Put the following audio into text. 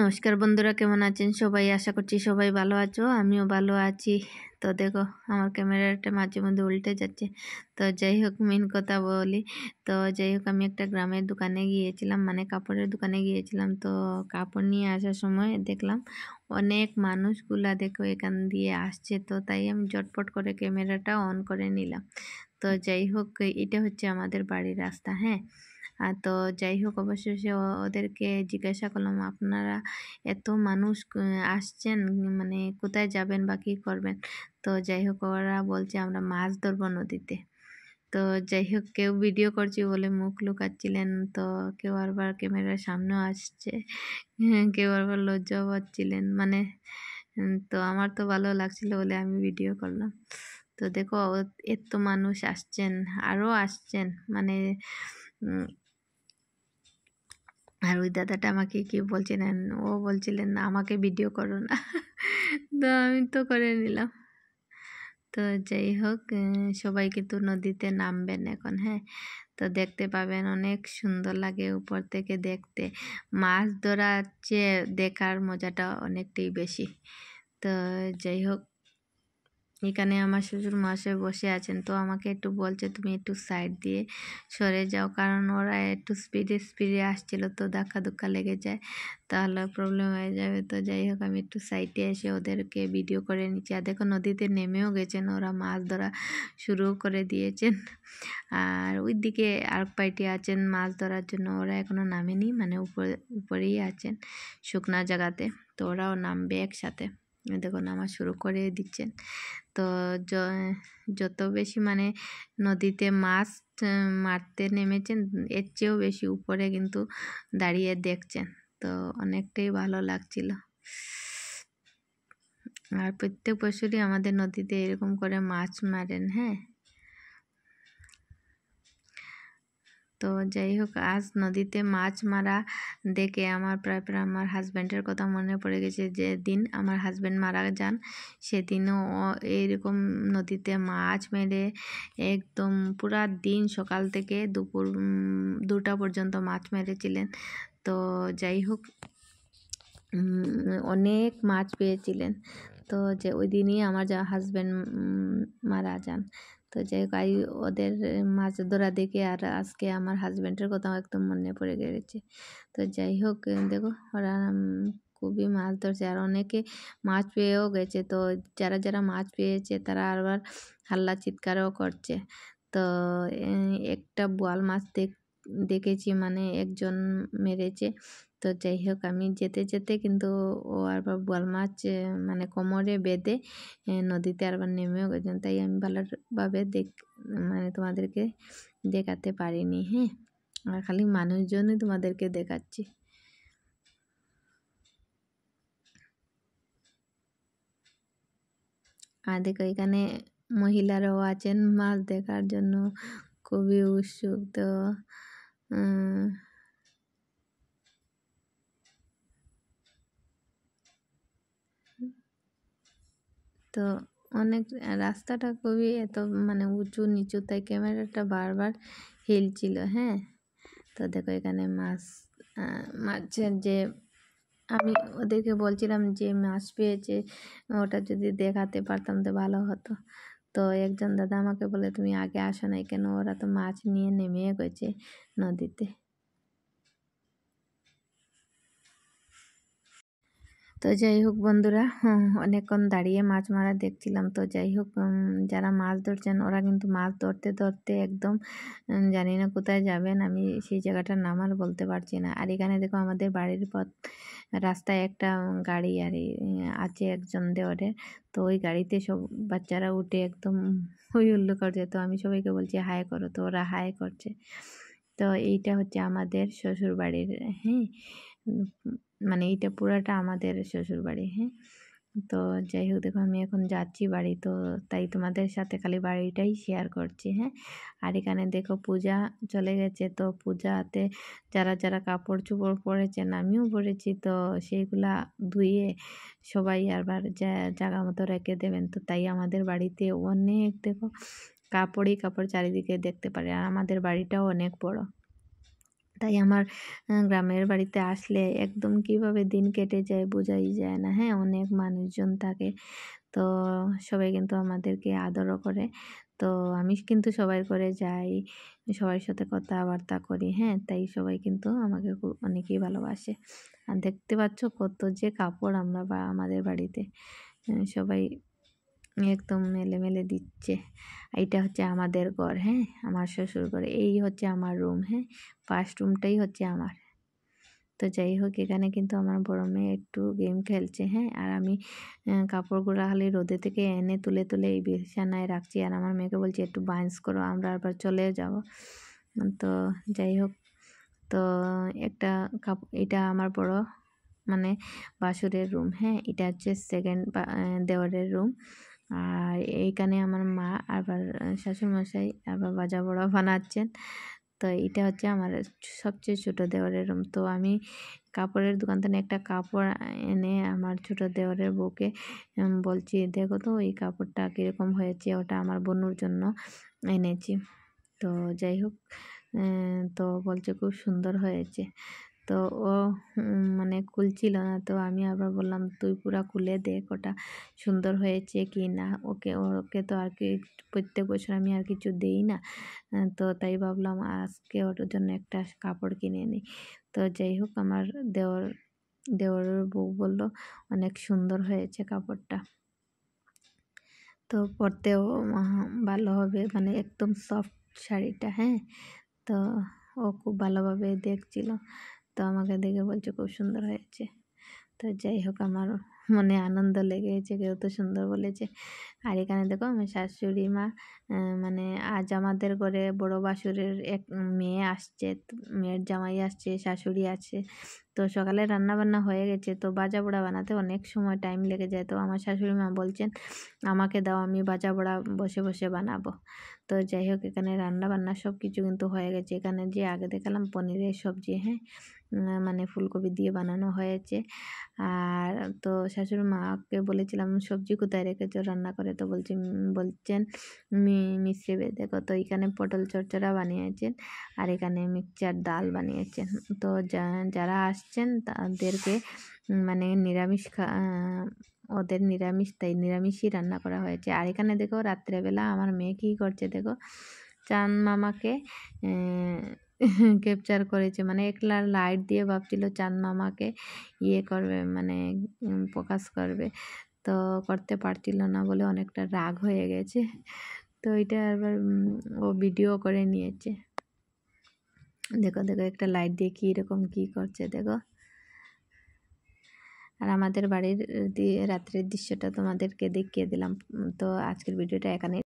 নমস্কার বন্ধুরা কেমন আছেন সবাই আশা করছি সবাই ভালো আছো আমিও ভালো আছি তো দেখো আমার ক্যামেরাটা মাঝে মধ্যে উল্টে যাচ্ছে তো যাই হোক মেন কথা বলি তো যাই হোক আমি একটা গ্রামের দোকানে গিয়েছিলাম মানে কাপড়ের দোকানে গিয়েছিলাম তো কাপড় নিয়ে আসার সময় দেখলাম অনেক মানুষগুলা দেখো এখান দিয়ে আসছে তো তাই আমি জটপট করে ক্যামেরাটা অন করে নিলাম তো যাই হোক এটা হচ্ছে আমাদের বাড়ির রাস্তা হ্যাঁ আর তো যাই হোক অবশেষে ওদেরকে জিজ্ঞাসা করলাম আপনারা এত মানুষ আসছেন মানে কোথায় যাবেন বা কী করবেন তো যাই হোক ওরা বলছে আমরা মাছ ধরবো নদীতে তো যাই হোক কেউ ভিডিও করছি বলে মুখ লুকাচ্ছিলেন তো কেউ আরবার ক্যামেরার সামনেও আসছে কেউ আরবার লজ্জাও পাচ্ছিলেন মানে তো আমার তো ভালো লাগছিল বলে আমি ভিডিও করলাম তো দেখো এত মানুষ আসছেন আরও আসছেন মানে আর ওই দাদাটা আমাকে কি বলছিলেন ও বলছিলেন আমাকে ভিডিও করো না তো আমি তো করে নিলাম তো যাই হোক সবাই কিন্তু নদীতে নামবেন এখন হ্যাঁ তো দেখতে পাবেন অনেক সুন্দর লাগে উপর থেকে দেখতে মাছ ধরার চেয়ে দেখার মজাটা অনেকটাই বেশি তো যাই হোক এখানে আমার শ্বশুর মশাই বসে আছেন তো আমাকে একটু বলছে তুমি একটু সাইড দিয়ে সরে যাও কারণ ওরা একটু স্পিডে স্পিডে আসছিল তো ধাক্কা ধুক্কা লেগে যায় তাহলে প্রবলেম হয়ে যাবে তো যাই হোক আমি একটু সাইডে এসে ওদেরকে ভিডিও করে নিচ্ছি আর দেখো নদীতে নেমেও গেছেন ওরা মাছ ধরা শুরু করে দিয়েছেন আর ওই দিকে আর পাইটি আছেন মাছ ধরার জন্য ওরা এখনও নামেনি মানে উপরে উপরেই আছেন শুকনা জায়গাতে তো ওরাও নামবে একসাথে দেখো আমার শুরু করে দিচ্ছেন তো যত বেশি মানে নদীতে মাছ মারতে নেমেছেন এর চেয়েও বেশি উপরে কিন্তু দাঁড়িয়ে দেখছেন তো অনেকটাই ভালো লাগছিল আর প্রত্যেক বছরই আমাদের নদীতে এরকম করে মাছ মারেন হ্যাঁ তো যাই হোক আজ নদীতে মাছ মারা দেখে আমার প্রায় প্রায় আমার হাজব্যান্ডের কথা মনে পড়ে গেছে যে দিন আমার হাজব্যান্ড মারা যান সেদিনও এইরকম নদীতে মাছ মেরে একদম পুরা দিন সকাল থেকে দুপুর দুটা পর্যন্ত মাছ মেরেছিলেন তো যাই হোক অনেক মাছ পেয়েছিলেন তো যে ওই দিনই আমার যা হাজব্যান্ড মারা যান তো যাই হোক ওদের মাছ ধরা দেখে আর আজকে আমার হাজব্যান্ডের কথাও একদম মনে পড়ে গেছে তো যাই হোক দেখো ওরা খুবই মাছ ধরছে আর অনেকে মাছ পেয়েও গেছে তো যারা যারা মাছ পেয়েছে তারা আবার হাল্লা চিৎকারও করছে তো একটা বোয়াল মাছ দেখেছি মানে একজন মেরেছে তো যাই হোক আমি যেতে যেতে কিন্তু ও আবার বোয়াল মাছ মানে কোমরে বেঁধে নদীতে আবার নেমেও গেছেন তাই আমি ভালোভাবে দেখ মানে তোমাদেরকে দেখাতে পারিনি হ্যাঁ আর খালি মানুষজনই তোমাদেরকে দেখাচ্ছি আর দেখো এখানে মহিলারাও আছেন মাছ দেখার জন্য খুবই উৎসুক তো তো অনেক রাস্তাটা খুবই এত মানে উঁচু নিচু তাই ক্যামেরাটা বারবার হিলছিল হ্যাঁ তো দেখো এখানে মাছ মাছের যে আমি ওদেরকে বলছিলাম যে মাছ পেয়েছে ওটা যদি দেখাতে পারতাম তো ভালো হতো তো একজন দাদা আমাকে বলে তুমি আগে আসো নাই কেন ওরা তো মাছ নিয়ে নেমে গেছে নদীতে তো যাই হোক বন্ধুরা অনেকক্ষণ দাঁড়িয়ে মাছ মারা দেখছিলাম তো যাই হোক যারা মাছ ধরছেন ওরা কিন্তু মাছ ধরতে ধরতে একদম জানি না কোথায় যাবেন আমি সেই জায়গাটার নাম আর বলতে পারছি না আর এখানে দেখো আমাদের বাড়ির পথ রাস্তায় একটা গাড়ি আর আছে একজন দেওয়ারে তো ওই গাড়িতে সব বাচ্চারা উঠে একদম হই হুল্লো করছে তো আমি সবাইকে বলছি হায় করো তো ওরা হায় করছে তো এইটা হচ্ছে আমাদের শ্বশুর বাড়ির হ্যাঁ মানে এইটা পুরাটা আমাদের শ্বশুরবাড়ি হ্যাঁ তো যাই হোক দেখো আমি এখন যাচ্ছি বাড়ি তো তাই তোমাদের সাথে খালি বাড়িটাই শেয়ার করছি হ্যাঁ আর এখানে দেখো পূজা চলে গেছে তো পূজাতে যারা যারা কাপড় চোপড় পরেছেন আমিও পরেছি তো সেইগুলা ধুয়ে সবাই আবার জায়গা মতো রেখে দেবেন তো তাই আমাদের বাড়িতে অনেক দেখো কাপড়ই কাপড় চারিদিকে দেখতে পারে আর আমাদের বাড়িটাও অনেক বড় তাই আমার গ্রামের বাড়িতে আসলে একদম কিভাবে দিন কেটে যায় বোঝাই যায় না হ্যাঁ অনেক মানুষজন থাকে তো সবাই কিন্তু আমাদেরকে আদরও করে তো আমি কিন্তু সবাই করে যাই সবার সাথে কথাবার্তা করি হ্যাঁ তাই সবাই কিন্তু আমাকে অনেকেই ভালোবাসে আর দেখতে পাচ্ছ কত যে কাপড় আমরা বা আমাদের বাড়িতে সবাই একদম মেলে মেলে দিচ্ছে এইটা হচ্ছে আমাদের ঘর হ্যাঁ আমার শ্বশুর ঘর এই হচ্ছে আমার রুম হ্যাঁ ফার্স্ট রুমটাই হচ্ছে আমার তো যাই হোক এখানে কিন্তু আমার বড় মেয়ে একটু গেম খেলছে হ্যাঁ আর আমি কাপড়গুলো হলে রোদে থেকে এনে তুলে তুলে এই বিছানায় রাখছি আর আমার মেয়েকে বলছি একটু বাইন্স করো আমরা আবার চলে যাব তো যাই হোক তো একটা কাপ এটা আমার বড় মানে বাসুরের রুম হ্যাঁ এটা হচ্ছে সেকেন্ড দেওয়ারের রুম আর এইখানে আমার মা আবার শাশুড়মশাই আবার বাজা বড়া বানাচ্ছেন তো এটা হচ্ছে আমার সবচেয়ে ছোটো দেওয়ারের রুম তো আমি কাপড়ের দোকান থেকে একটা কাপড় এনে আমার ছোটো দেওয়ারের বউকে বলছি দেখো তো এই কাপড়টা কীরকম হয়েছে ওটা আমার বন্যুর জন্য এনেছি তো যাই হোক তো বলছে খুব সুন্দর হয়েছে তো ও মানে খুলছিল না তো আমি আবার বললাম তুই পুরা খুলে দে ওটা সুন্দর হয়েছে কি না ওকে ওকে তো আর কি প্রত্যেক বছর আমি আর কিছু দেই না তো তাই ভাবলাম আজকে ওর জন্য একটা কাপড় কিনে নিই তো যাই হোক আমার দেওয়ার দেওয়ার বউ বললো অনেক সুন্দর হয়েছে কাপড়টা তো পরতেও ভালো হবে মানে একদম সফট শাড়িটা হ্যাঁ তো ও খুব ভালোভাবে দেখছিল তো আমাকে দেখে বলছে খুব সুন্দর হয়েছে তো যাই হোক আমার মনে আনন্দ লেগেছে কেউ তো সুন্দর বলেছে আর এখানে দেখো আমি শাশুড়ি মা মানে আজ আমাদের ঘরে বড় বাসুরের এক মেয়ে আসছে মেয়ের জামাই আসছে শাশুড়ি আছে তো সকালে রান্না বান্না হয়ে গেছে তো বাজা বড়া বানাতে অনেক সময় টাইম লেগে যায় তো আমার শাশুড়ি মা বলছেন আমাকে দাও আমি বাজা বড়া বসে বসে বানাবো তো যাই হোক এখানে রান্না বান্না সব কিছু কিন্তু হয়ে গেছে এখানে যে আগে দেখালাম পনিরের সবজি হ্যাঁ মানে ফুলকপি দিয়ে বানানো হয়েছে আর তো শাশুড়ি মাকে বলেছিলাম সবজি কোথায় রেখেছো রান্না করে তো বলছি বলছেন মিশ্রি দেখো তো এখানে পটল চরচরা বানিয়েছেন আর এখানে মিক্সচার ডাল বানিয়েছেন তো যারা আস আসছেন তাদেরকে মানে নিরামিষ খা ওদের নিরামিষ তাই নিরামিষই রান্না করা হয়েছে আর এখানে দেখো রাত্রেবেলা আমার মেয়ে কী করছে দেখো চান মামাকে ক্যাপচার করেছে মানে একলা লাইট দিয়ে ভাবছিল চাঁদ মামাকে ইয়ে করবে মানে প্রকাশ করবে তো করতে পারছিল না বলে অনেকটা রাগ হয়ে গেছে তো এটা আবার ও ভিডিও করে নিয়েছে দেখো দেখো একটা লাইট দিয়ে কী এরকম কী করছে দেখো আর আমাদের বাড়ির দিয়ে রাত্রের দৃশ্যটা তোমাদেরকে দেখিয়ে দিলাম তো আজকের ভিডিওটা এখানে